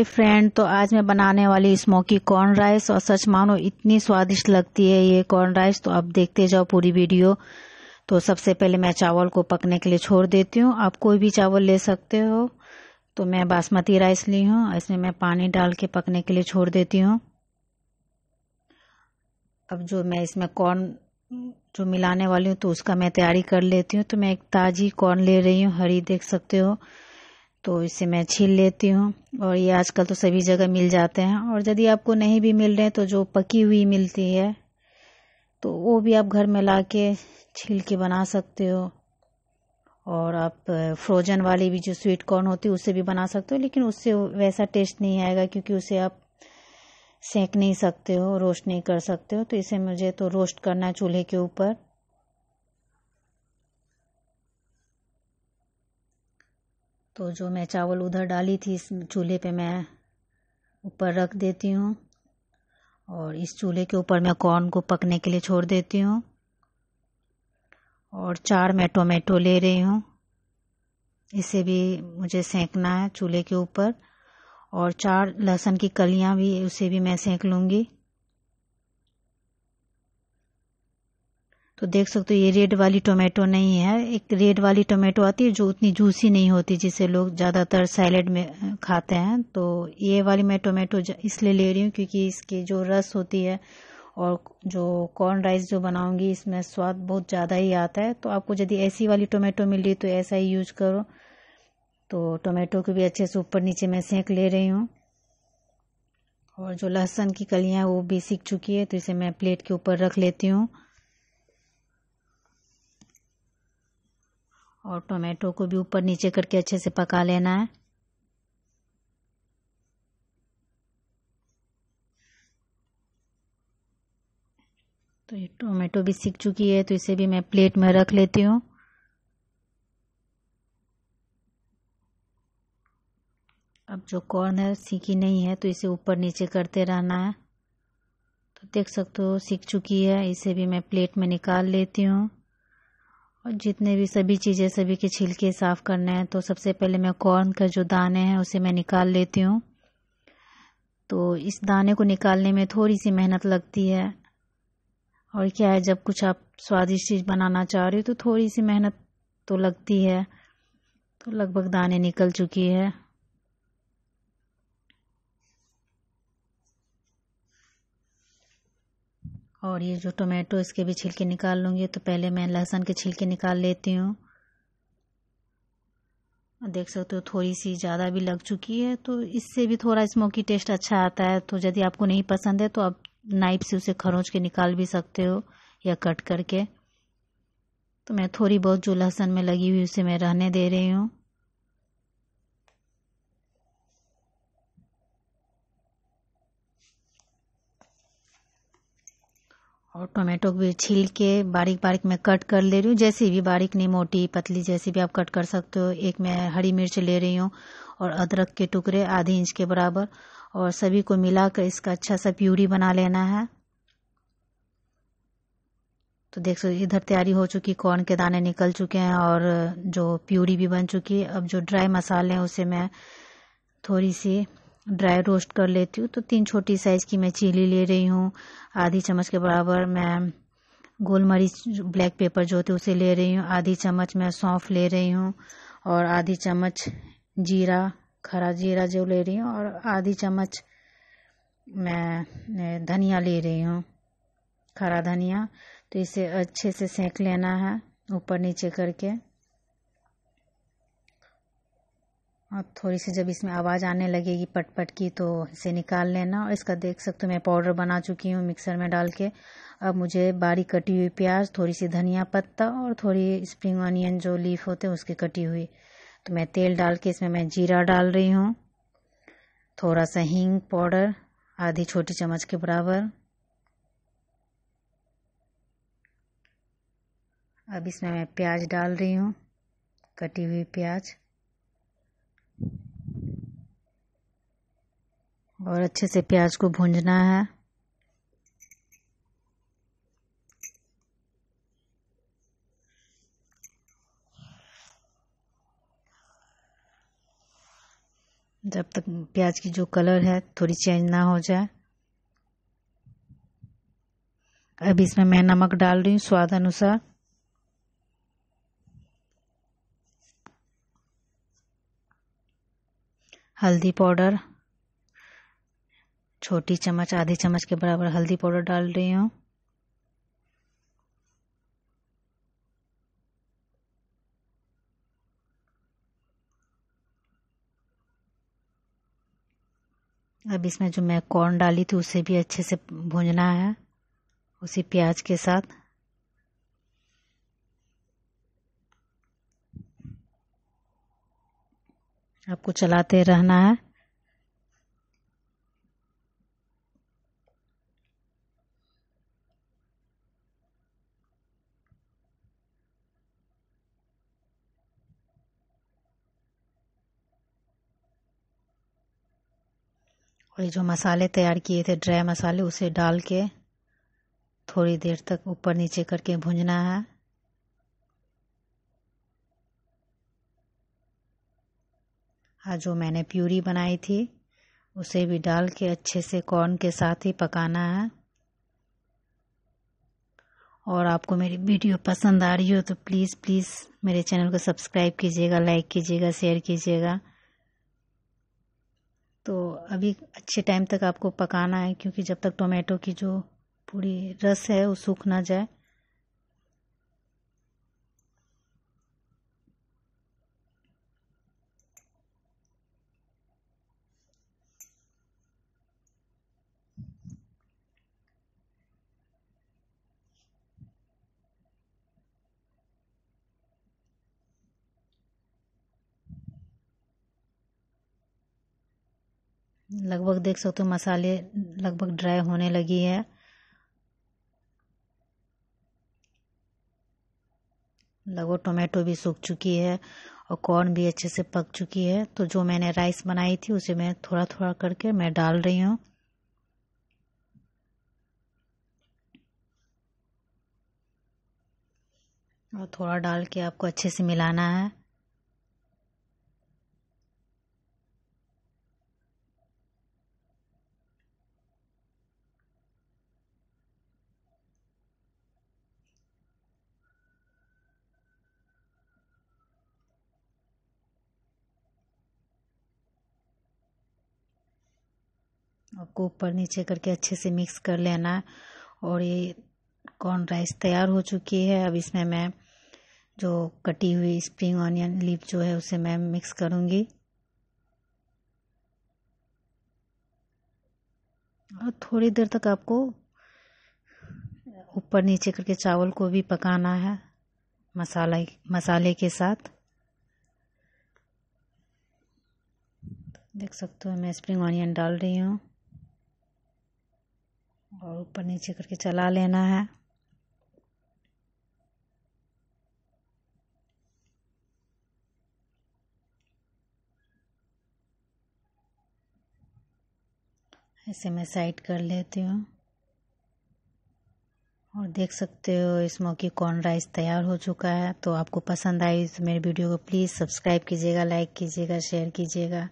hi friend तो आज मैं बनाने वाली स्मोकी कॉर्न राइस और सच मानो इतनी स्वादिष्ट लगती है ये कॉर्न राइस तो आप देखते जाओ पूरी वीडियो तो सबसे पहले मैं चावल को पकने के लिए छोड़ देती हूँ आप कोई भी चावल ले सकते हो तो मैं बासमती राइस ली हूँ इसमें मैं पानी डाल के पकने के लिए छोड़ देती हूँ अब जो मैं इसमें कॉर्न जो मिलाने वाली हूँ तो उसका मैं तैयारी कर लेती हूँ तो मैं एक ताज़ी कॉर्न ले रही हूँ हरी देख सकते हो तो इसे मैं छील लेती हूँ और ये आजकल तो सभी जगह मिल जाते हैं और यदि आपको नहीं भी मिल रहे हैं तो जो पकी हुई मिलती है तो वो भी आप घर में ला के छील के बना सकते हो और आप फ्रोजन वाली भी जो स्वीट कॉर्न होती है उससे भी बना सकते हो लेकिन उससे वैसा टेस्ट नहीं आएगा क्योंकि उसे आप सेंक नहीं सकते हो रोस्ट नहीं कर सकते हो तो इसे मुझे तो रोस्ट करना है चूल्हे के ऊपर तो जो मैं चावल उधर डाली थी इस चूल्हे पे मैं ऊपर रख देती हूँ और इस चूल्हे के ऊपर मैं कॉर्न को पकने के लिए छोड़ देती हूँ और चार मैं टोमेटो ले रही हूँ इसे भी मुझे सेंकना है चूल्हे के ऊपर और चार लहसुन की कलियाँ भी उसे भी मैं सेंक लूँगी तो देख सकते हो ये रेड वाली टोमेटो नहीं है एक रेड वाली टोमेटो आती है जो उतनी जूसी नहीं होती जिसे लोग ज़्यादातर सैलेड में खाते हैं तो ये वाली मैं टोमेटो इसलिए ले रही हूँ क्योंकि इसकी जो रस होती है और जो कॉर्न राइस जो बनाऊंगी इसमें स्वाद बहुत ज़्यादा ही आता है तो आपको यदि ऐसी वाली टोमेटो मिल रही तो ऐसा ही यूज करो तो टोमेटो को भी अच्छे से ऊपर नीचे मैं सेंक ले रही हूँ और जो लहसुन की कलियाँ वो भी सीख चुकी है तो इसे मैं प्लेट के ऊपर रख लेती हूँ और टोमेटो को भी ऊपर नीचे करके अच्छे से पका लेना है तो ये टोमेटो भी सीख चुकी है तो इसे भी मैं प्लेट में रख लेती हूँ अब जो कॉर्न है सीखी नहीं है तो इसे ऊपर नीचे करते रहना है तो देख सकते हो सीख चुकी है इसे भी मैं प्लेट में निकाल लेती हूँ और जितने भी सभी चीज़ें सभी के छिलके साफ़ करने हैं तो सबसे पहले मैं कॉर्न का जो दाने हैं उसे मैं निकाल लेती हूँ तो इस दाने को निकालने में थोड़ी सी मेहनत लगती है और क्या है जब कुछ आप स्वादिष्ट चीज़ बनाना चाह रहे हो तो थोड़ी सी मेहनत तो लगती है तो लगभग दाने निकल चुकी है और ये जो टोमेटो इसके भी छिलके निकाल लूँगी तो पहले मैं लहसुन के छिलके निकाल लेती हूँ देख सकते हो थोड़ी सी ज़्यादा भी लग चुकी है तो इससे भी थोड़ा स्मोकी टेस्ट अच्छा आता है तो यदि आपको नहीं पसंद है तो आप नाइफ से उसे खरोंच के निकाल भी सकते हो या कट करके तो मैं थोड़ी बहुत जो लहसुन में लगी हुई उसे मैं रहने दे रही हूँ और टोमेटो भी छील के बारीक बारीक में कट कर ले रही हूँ जैसी भी बारीक नहीं मोटी पतली जैसी भी आप कट कर सकते हो एक मैं हरी मिर्च ले रही हूँ और अदरक के टुकड़े आधे इंच के बराबर और सभी को मिलाकर इसका अच्छा सा प्यूरी बना लेना है तो देख सो इधर तैयारी हो चुकी कॉर्न के दाने निकल चुके हैं और जो प्यूरी भी बन चुकी है अब जो ड्राई मसाले हैं उसे मैं थोड़ी सी ड्राई रोस्ट कर लेती हूँ तो तीन छोटी साइज़ की मैं चिली ले रही हूँ आधी चम्मच के बराबर मैं गोल मरीच ब्लैक पेपर जो होते उसे ले रही हूँ आधी चम्मच मैं सौंफ ले रही हूँ और आधी चम्मच जीरा खरा जीरा जो ले रही हूँ और आधी चम्मच मैं धनिया ले रही हूँ खरा धनिया तो इसे अच्छे से सेंक लेना है ऊपर नीचे करके और थोड़ी सी जब इसमें आवाज़ आने लगेगी पटपट पट की तो इसे निकाल लेना और इसका देख सकते हो मैं पाउडर बना चुकी हूँ मिक्सर में डाल के अब मुझे बारी कटी हुई प्याज थोड़ी सी धनिया पत्ता और थोड़ी स्प्रिंग ऑनियन जो लीफ होते हैं उसकी कटी हुई तो मैं तेल डाल के इसमें मैं जीरा डाल रही हूँ थोड़ा सा हींग पाउडर आधी छोटी चम्मच के बराबर अब इसमें मैं प्याज डाल रही हूँ कटी हुई प्याज और अच्छे से प्याज को भूंजना है जब तक प्याज की जो कलर है थोड़ी चेंज ना हो जाए अब इसमें मैं नमक डाल रही हूँ स्वाद अनुसार हल्दी पाउडर छोटी चम्मच आधी चम्मच के बराबर हल्दी पाउडर डाल रही हूँ अब इसमें जो मैं कॉर्न डाली थी उसे भी अच्छे से भूंजना है उसी प्याज के साथ आपको चलाते रहना है ये जो मसाले तैयार किए थे ड्राई मसाले उसे डाल के थोड़ी देर तक ऊपर नीचे करके भूंजना है आज हाँ, जो मैंने प्यूरी बनाई थी उसे भी डाल के अच्छे से कॉर्न के साथ ही पकाना है और आपको मेरी वीडियो पसंद आ रही हो तो प्लीज़ प्लीज़ मेरे चैनल को सब्सक्राइब कीजिएगा लाइक कीजिएगा शेयर कीजिएगा तो अभी अच्छे टाइम तक आपको पकाना है क्योंकि जब तक टोमेटो की जो पूरी रस है वो सूख ना जाए लगभग देख सकते हो मसाले लगभग ड्राई होने लगी है लगभग टोमेटो भी सूख चुकी है और कॉर्न भी अच्छे से पक चुकी है तो जो मैंने राइस बनाई थी उसे मैं थोड़ा थोड़ा करके मैं डाल रही हूँ और थोड़ा डाल के आपको अच्छे से मिलाना है आपको ऊपर नीचे करके अच्छे से मिक्स कर लेना है और ये कॉर्न राइस तैयार हो चुकी है अब इसमें मैं जो कटी हुई स्प्रिंग ऑनियन लीफ जो है उसे मैं मिक्स करूँगी और थोड़ी देर तक आपको ऊपर नीचे करके चावल को भी पकाना है मसाला मसाले के साथ देख सकते हो मैं स्प्रिंग ऑनियन डाल रही हूँ और ऊपर नीचे करके चला लेना है ऐसे मैं साइड कर लेती हूँ और देख सकते हो इस मौके कॉर्न राइस तैयार हो चुका है तो आपको पसंद आई तो मेरे वीडियो को प्लीज़ सब्सक्राइब कीजिएगा लाइक कीजिएगा शेयर कीजिएगा